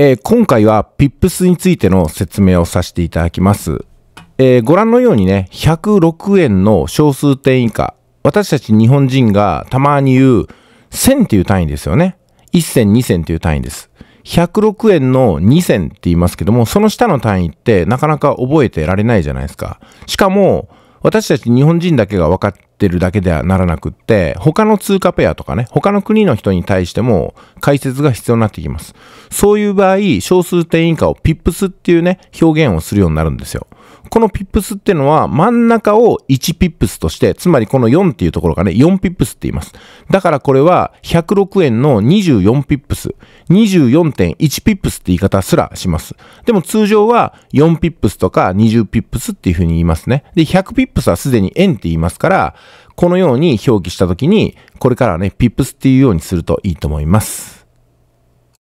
えー、今回は PIPS についての説明をさせていただきます。えー、ご覧のようにね、106円の小数点以下、私たち日本人がたまに言う1000っていう単位ですよね。1 0 0 0 2 0 0っていう単位です。106円の2 0 0 0って言いますけども、その下の単位ってなかなか覚えてられないじゃないですか。しかも、私たち日本人だけが分かっってるだけではならなくって、他の通貨ペアとかね、他の国の人に対しても解説が必要になってきます。そういう場合、少数点以下をピップスっていうね、表現をするようになるんですよ。このピップスっていうのは真ん中を1ピップスとして、つまりこの4っていうところがね、4ピップスって言います。だからこれは106円の24ピップス、24.1ピップスって言い方すらします。でも通常は4ピップスとか20ピップスっていう風に言いますね。で、100ピップスはすでに円って言いますから、このように表記した時に、これからはね、ピップスっていうようにするといいと思います。